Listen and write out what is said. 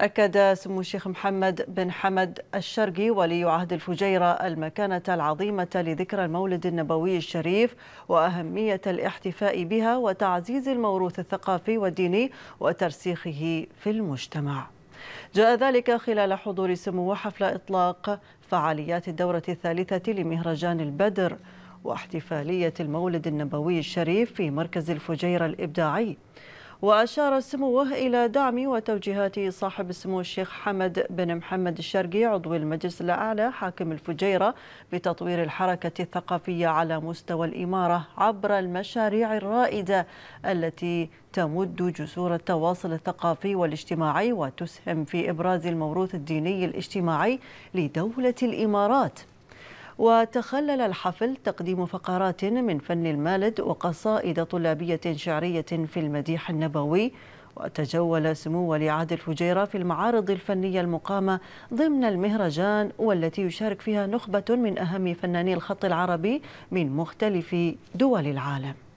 أكد سمو الشيخ محمد بن حمد الشرقي ولي عهد الفجيرة المكانة العظيمة لذكرى المولد النبوي الشريف وأهمية الاحتفاء بها وتعزيز الموروث الثقافي والديني وترسيخه في المجتمع جاء ذلك خلال حضور سمو حفل إطلاق فعاليات الدورة الثالثة لمهرجان البدر واحتفالية المولد النبوي الشريف في مركز الفجيرة الإبداعي وأشار سموه إلى دعم وتوجيهات صاحب السمو الشيخ حمد بن محمد الشرقي عضو المجلس الأعلى حاكم الفجيرة بتطوير الحركة الثقافية على مستوى الإمارة عبر المشاريع الرائدة التي تمد جسور التواصل الثقافي والاجتماعي وتسهم في إبراز الموروث الديني الاجتماعي لدولة الإمارات وتخلل الحفل تقديم فقرات من فن المالد وقصائد طلابية شعرية في المديح النبوي وتجول سمو ولي عهد الفجيرة في المعارض الفنية المقامة ضمن المهرجان والتي يشارك فيها نخبة من أهم فناني الخط العربي من مختلف دول العالم